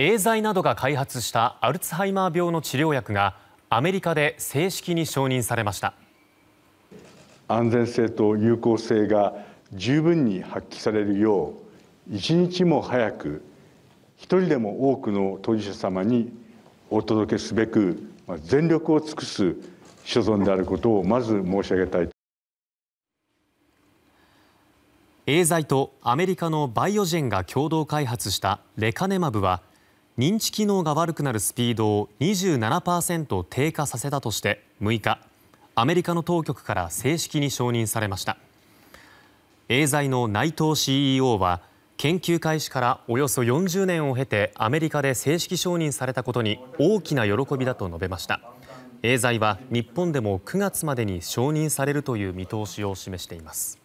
エーザイなどが開発したアルツハイマー病の治療薬がアメリカで正式に承認されました安全性と有効性が十分に発揮されるよう一日も早く一人でも多くの当事者様にお届けすべく全力を尽くす所存であることをまず申し上げたいエーザイとアメリカのバイオジェンが共同開発したレカネマブは認知機能が悪くなるスピードを27％低下させたとして6日アメリカの当局から正式に承認されましたエーザイの内藤 CEO は研究開始からおよそ40年を経てアメリカで正式承認されたことに大きな喜びだと述べましたエーザイは日本でも9月までに承認されるという見通しを示しています